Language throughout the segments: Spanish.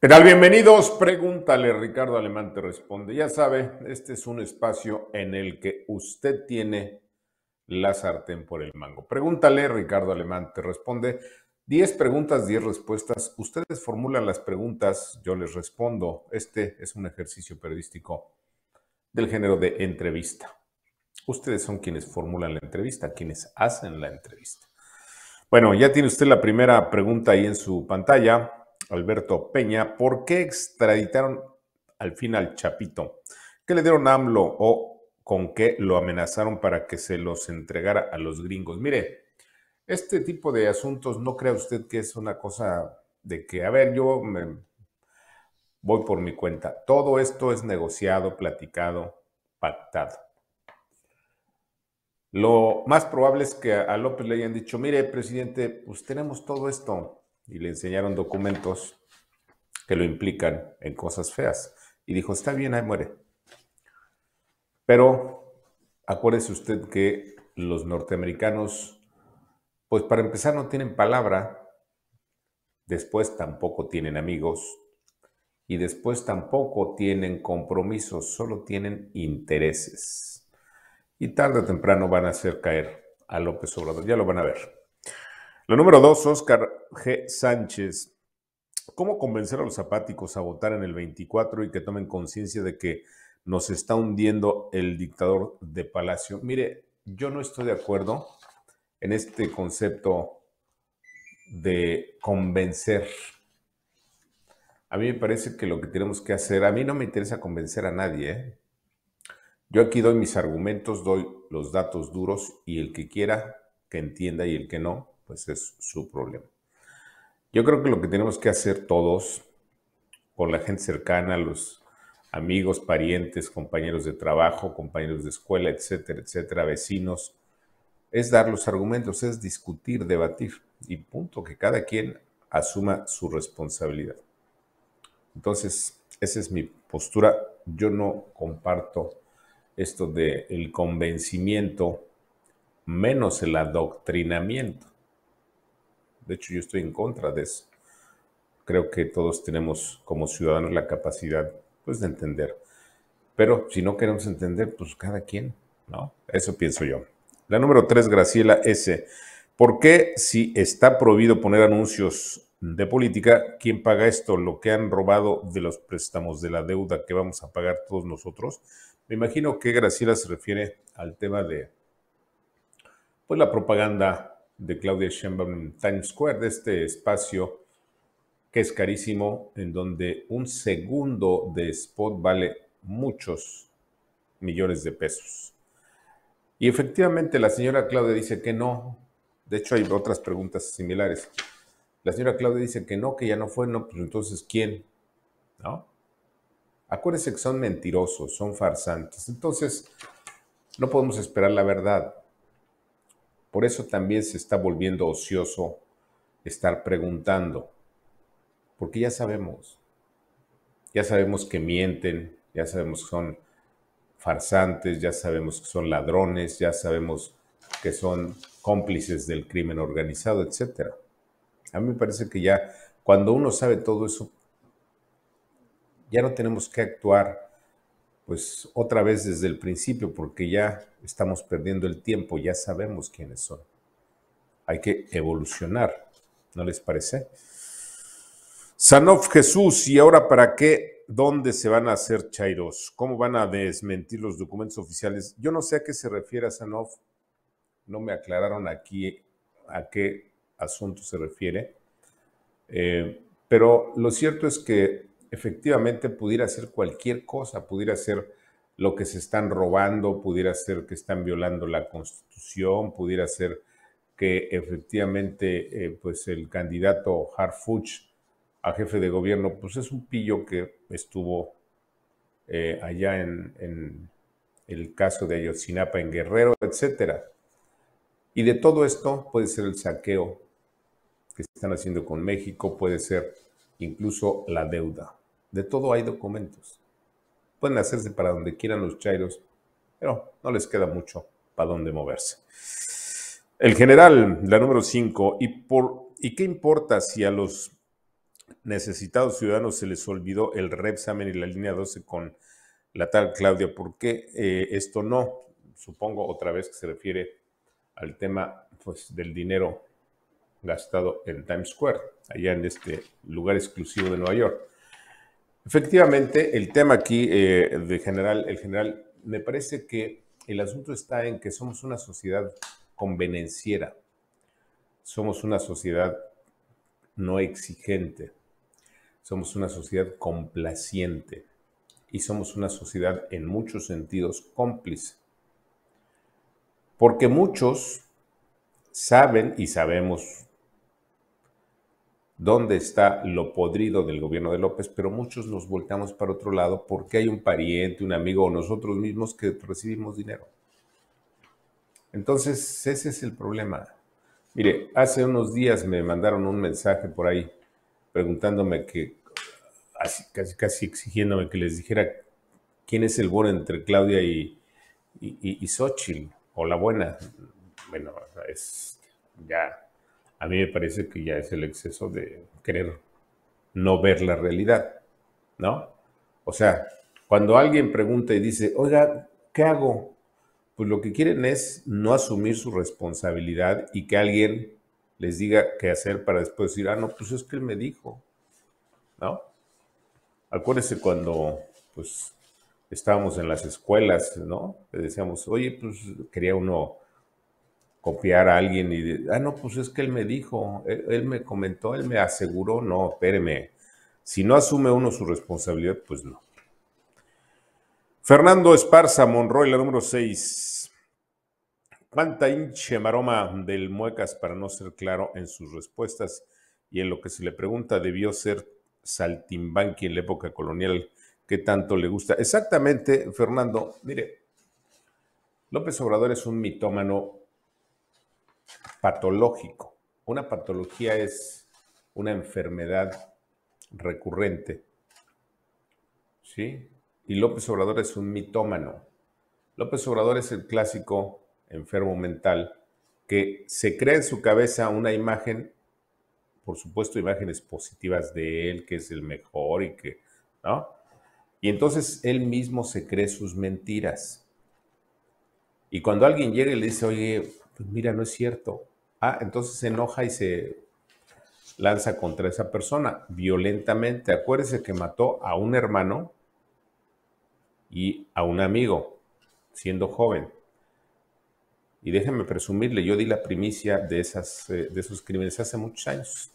¿Qué Bienvenidos. Pregúntale, Ricardo Alemán te responde. Ya sabe, este es un espacio en el que usted tiene la sartén por el mango. Pregúntale, Ricardo Alemán te responde. 10 preguntas, diez respuestas. Ustedes formulan las preguntas, yo les respondo. Este es un ejercicio periodístico del género de entrevista. Ustedes son quienes formulan la entrevista, quienes hacen la entrevista. Bueno, ya tiene usted la primera pregunta ahí en su pantalla. Alberto Peña, ¿por qué extraditaron al fin al Chapito? ¿Qué le dieron a AMLO o con qué lo amenazaron para que se los entregara a los gringos? Mire, este tipo de asuntos no crea usted que es una cosa de que, a ver, yo me voy por mi cuenta. Todo esto es negociado, platicado, pactado. Lo más probable es que a López le hayan dicho, mire, presidente, pues tenemos todo esto y le enseñaron documentos que lo implican en cosas feas. Y dijo, está bien, ahí muere. Pero acuérdese usted que los norteamericanos, pues para empezar no tienen palabra, después tampoco tienen amigos y después tampoco tienen compromisos, solo tienen intereses. Y tarde o temprano van a hacer caer a López Obrador, ya lo van a ver. Lo número dos, Oscar G. Sánchez. ¿Cómo convencer a los zapáticos a votar en el 24 y que tomen conciencia de que nos está hundiendo el dictador de Palacio? Mire, yo no estoy de acuerdo en este concepto de convencer. A mí me parece que lo que tenemos que hacer, a mí no me interesa convencer a nadie. ¿eh? Yo aquí doy mis argumentos, doy los datos duros y el que quiera que entienda y el que no, pues es su problema. Yo creo que lo que tenemos que hacer todos, con la gente cercana, los amigos, parientes, compañeros de trabajo, compañeros de escuela, etcétera, etcétera, vecinos, es dar los argumentos, es discutir, debatir y punto, que cada quien asuma su responsabilidad. Entonces, esa es mi postura. Yo no comparto esto del el convencimiento, menos el adoctrinamiento. De hecho, yo estoy en contra de eso. Creo que todos tenemos como ciudadanos la capacidad pues, de entender. Pero si no queremos entender, pues cada quien, ¿no? Eso pienso yo. La número tres, Graciela S. ¿Por qué si está prohibido poner anuncios de política, quién paga esto? Lo que han robado de los préstamos de la deuda que vamos a pagar todos nosotros. Me imagino que Graciela se refiere al tema de pues la propaganda de Claudia Sheinbaum en Times Square, de este espacio que es carísimo, en donde un segundo de spot vale muchos millones de pesos. Y efectivamente la señora Claudia dice que no. De hecho hay otras preguntas similares. La señora Claudia dice que no, que ya no fue, no, pues entonces ¿quién? ¿No? Acuérdense que son mentirosos, son farsantes. Entonces, no podemos esperar la verdad. Por eso también se está volviendo ocioso estar preguntando, porque ya sabemos, ya sabemos que mienten, ya sabemos que son farsantes, ya sabemos que son ladrones, ya sabemos que son cómplices del crimen organizado, etc. A mí me parece que ya cuando uno sabe todo eso, ya no tenemos que actuar pues otra vez desde el principio, porque ya estamos perdiendo el tiempo, ya sabemos quiénes son. Hay que evolucionar, ¿no les parece? Sanov Jesús, ¿y ahora para qué? ¿Dónde se van a hacer chairos? ¿Cómo van a desmentir los documentos oficiales? Yo no sé a qué se refiere a Sanov, no me aclararon aquí a qué asunto se refiere, eh, pero lo cierto es que efectivamente pudiera ser cualquier cosa, pudiera ser lo que se están robando, pudiera ser que están violando la constitución, pudiera ser que efectivamente eh, pues el candidato Harfuch a jefe de gobierno pues es un pillo que estuvo eh, allá en, el caso de Ayotzinapa en Guerrero, etcétera. Y de todo esto puede ser el saqueo que se están haciendo con México, puede ser incluso la deuda. De todo hay documentos. Pueden hacerse para donde quieran los chairos, pero no les queda mucho para dónde moverse. El general, la número 5, ¿y, por, ¿y qué importa si a los necesitados ciudadanos se les olvidó el Repsamen y la línea 12 con la tal Claudia? ¿Por qué eh, esto no? Supongo otra vez que se refiere al tema pues, del dinero gastado en Times Square, allá en este lugar exclusivo de Nueva York. Efectivamente, el tema aquí eh, de general, el general, me parece que el asunto está en que somos una sociedad convenenciera, somos una sociedad no exigente, somos una sociedad complaciente y somos una sociedad en muchos sentidos cómplice. Porque muchos saben y sabemos dónde está lo podrido del gobierno de López, pero muchos nos voltamos para otro lado porque hay un pariente, un amigo o nosotros mismos que recibimos dinero. Entonces, ese es el problema. Mire, hace unos días me mandaron un mensaje por ahí preguntándome que, casi, casi exigiéndome que les dijera quién es el bueno entre Claudia y, y, y Xochitl, o la buena. Bueno, es ya a mí me parece que ya es el exceso de querer no ver la realidad, ¿no? O sea, cuando alguien pregunta y dice, oiga, ¿qué hago? Pues lo que quieren es no asumir su responsabilidad y que alguien les diga qué hacer para después decir, ah, no, pues es que él me dijo, ¿no? Acuérdese cuando, pues, estábamos en las escuelas, ¿no? Le decíamos, oye, pues quería uno copiar a alguien y, ah, no, pues es que él me dijo, e, él, me comentó, él me aseguró, no, espéreme. Si no asume uno su responsabilidad, pues no. Fernando Esparza, Monroy, la número 6. ¿Cuánta hinche maroma del Muecas para no ser claro en sus respuestas y en lo que se le pregunta debió ser saltimbanqui en la época colonial que tanto le gusta? Exactamente, Fernando, mire, López Obrador es un mitómano patológico. Una patología es una enfermedad recurrente. ¿Sí? Y López Obrador es un mitómano. López Obrador es el clásico enfermo mental que se crea en su cabeza una imagen, por supuesto, imágenes positivas de él, que es el mejor y que, ¿no? Y entonces él mismo se cree sus mentiras. Y cuando alguien llega y le dice, oye, pues mira, no es cierto. Ah, entonces se enoja y se lanza contra esa persona violentamente. Acuérdese que mató a un hermano y a un amigo, siendo joven. Y déjeme presumirle, yo di la primicia de, esas, eh, de esos crímenes hace muchos años.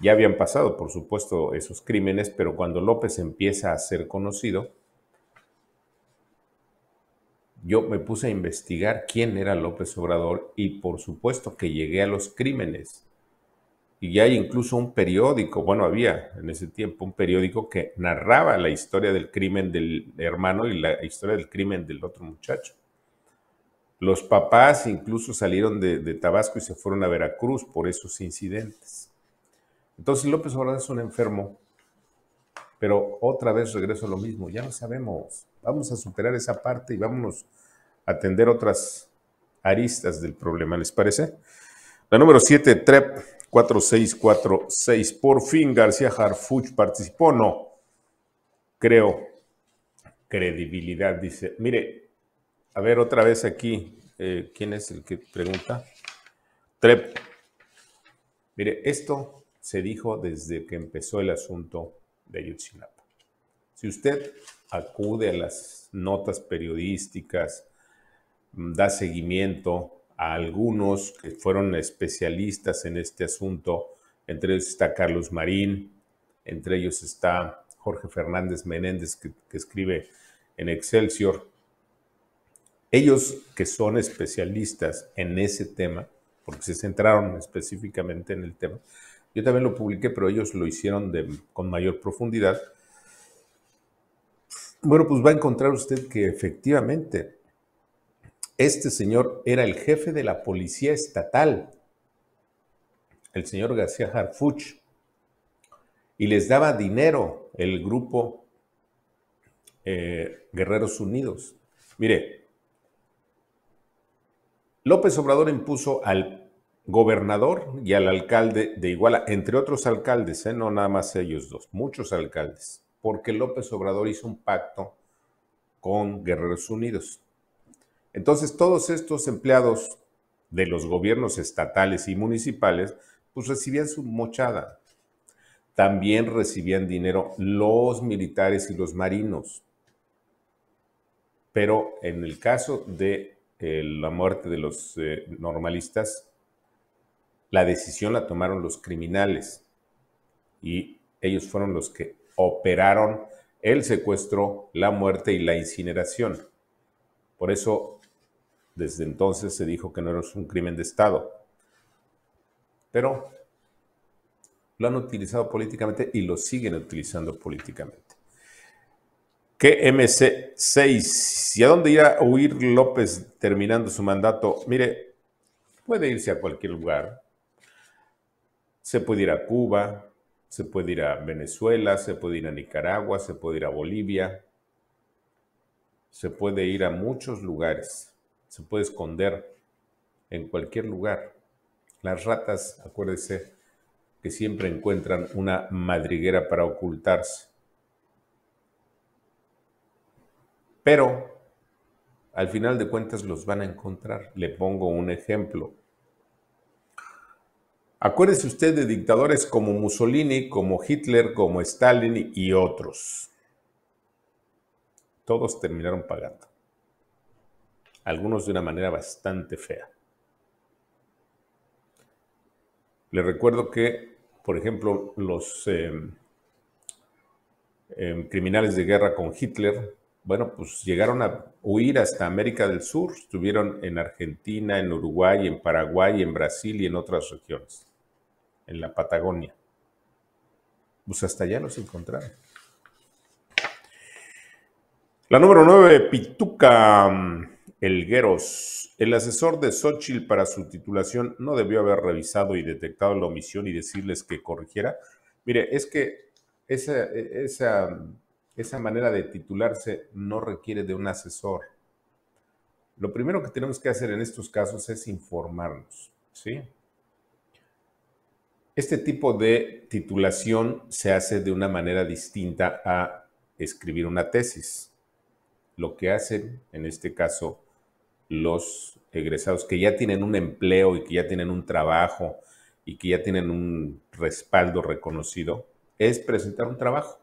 Ya habían pasado, por supuesto, esos crímenes, pero cuando López empieza a ser conocido, yo me puse a investigar quién era López Obrador y por supuesto que llegué a los crímenes. Y ya hay incluso un periódico, bueno, había en ese tiempo un periódico que narraba la historia del crimen del hermano y la historia del crimen del otro muchacho. Los papás incluso salieron de, de Tabasco y se fueron a Veracruz por esos incidentes. Entonces López Obrador es un enfermo pero otra vez regreso a lo mismo, ya lo sabemos. Vamos a superar esa parte y vámonos a atender otras aristas del problema, ¿les parece? La número 7, TREP 4646. Por fin García Harfuch participó, no. Creo. Credibilidad, dice. Mire, a ver otra vez aquí. Eh, ¿Quién es el que pregunta? TREP. Mire, esto se dijo desde que empezó el asunto de Ayotzinapa. Si usted acude a las notas periodísticas, mm, da seguimiento a algunos que fueron especialistas en este asunto, entre ellos está Carlos Marín, entre ellos está Jorge Fernández Menéndez, que, que escribe en Excelsior. Ellos que son especialistas en ese tema, porque se centraron específicamente en el tema, yo también lo publiqué, pero ellos lo hicieron con mayor profundidad. Bueno, pues va a encontrar usted que efectivamente este señor era el jefe de la policía estatal, el señor García Harfuch, y les daba dinero el grupo eh, Guerreros Unidos. Mire, López Obrador impuso al gobernador y al alcalde de Iguala, entre otros alcaldes, ¿eh? no nada más ellos dos, muchos alcaldes, porque López Obrador hizo un pacto con Guerreros Unidos. Entonces, todos estos empleados de los gobiernos estatales y municipales, pues recibían su mochada. También recibían dinero los militares y los marinos. Pero en el caso de eh, la muerte de los eh, normalistas, la decisión la tomaron los criminales y ellos fueron los que operaron el secuestro, la muerte y la incineración. Por eso, desde entonces se dijo que no era un crimen de Estado. Pero lo han utilizado políticamente y lo siguen utilizando políticamente. ¿Qué MC 6 ¿Y a dónde irá a huir López terminando su mandato? Mire, puede irse a cualquier lugar. Se puede ir a Cuba, se puede ir a Venezuela, se puede ir a Nicaragua, se puede ir a Bolivia, se puede ir a muchos lugares, se puede esconder en cualquier lugar. Las ratas, acuérdese, que siempre encuentran una madriguera para ocultarse. Pero al final de cuentas los van a encontrar. Le pongo un ejemplo. Acuérdese usted de dictadores como Mussolini, como Hitler, como Stalin y otros. Todos terminaron pagando. Algunos de una manera bastante fea. Le recuerdo que, por ejemplo, los em, em, criminales de guerra con Hitler, bueno, pues llegaron a huir hasta América del Sur, estuvieron en Argentina, en Uruguay, en Paraguay, en Brasil y en otras regiones en la Patagonia. Pues hasta allá los encontraron. La número 9, Pituca mm, Elgueros. El asesor de Xochitl para su titulación no debió haber revisado y detectado la omisión y decirles que corrigiera. Mire, es que esa, e, esa manera de titularse no requiere de un asesor. Lo primero que tenemos que hacer en estos casos es informarnos, ¿sí? Este tipo de titulación se hace de una manera distinta a escribir una tesis. Lo que hacen, en este caso, los egresados que ya tienen un empleo y que ya tienen un trabajo y que ya tienen un respaldo reconocido, es presentar un trabajo.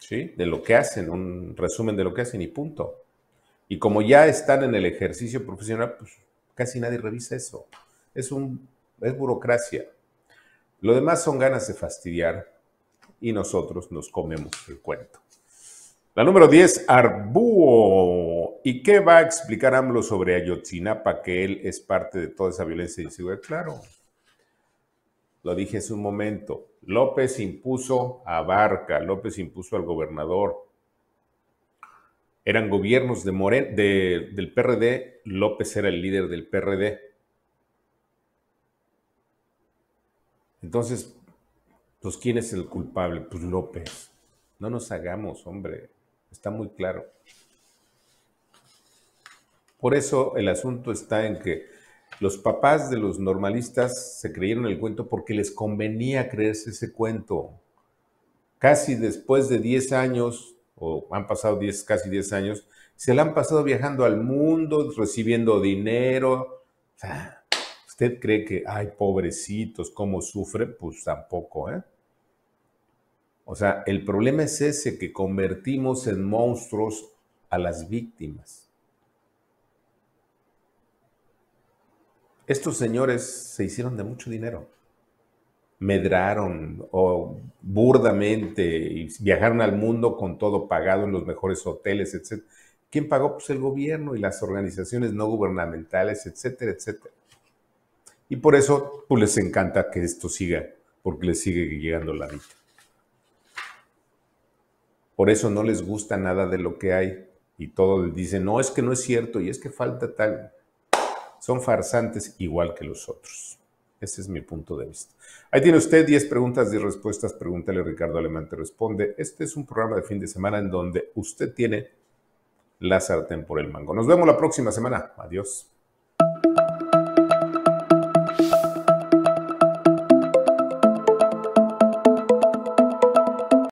¿Sí? De lo que hacen, un resumen de lo que hacen y punto. Y como ya están en el ejercicio profesional, pues casi nadie revisa eso. Es un es burocracia. Lo demás son ganas de fastidiar y nosotros nos comemos el cuento. La número 10, Arbuo. ¿Y qué va a explicar AMLO sobre Ayotzinapa, que él es parte de toda esa violencia y inseguridad? Claro, lo dije hace un momento, López impuso a Barca, López impuso al gobernador. Eran gobiernos de del PRD, López era el líder del PRD. Entonces, pues, ¿quién es el culpable? Pues López. No nos hagamos, hombre. Está muy claro. Por eso el asunto está en que los papás de los normalistas se creyeron el cuento porque les convenía creerse ese cuento. Casi después de 10 años, o han pasado casi 10 años, se la han pasado viajando al mundo, recibiendo dinero usted cree que, ay, pobrecitos, cómo sufre, pues tampoco, ¿eh? O sea, el problema es ese, que convertimos en monstruos a las víctimas. Estos señores se hicieron de mucho dinero. Medraron o burdamente y viajaron al mundo con todo pagado en los mejores hoteles, etc. ¿Quién pagó? Pues el gobierno y las organizaciones no gubernamentales, etcétera, etcétera. Y por eso pues, les encanta que esto siga, porque les sigue llegando la vida. Por eso no les gusta nada de lo que hay. Y todo les dice, no, es que no es cierto y es que falta tal. Son farsantes igual que los otros. Ese es mi punto de vista. Ahí tiene usted 10 preguntas, 10 respuestas. Pregúntale, Ricardo Alemán te responde. Este es un programa de fin de semana en donde usted tiene la sartén por el mango. Nos vemos la próxima semana. Adiós.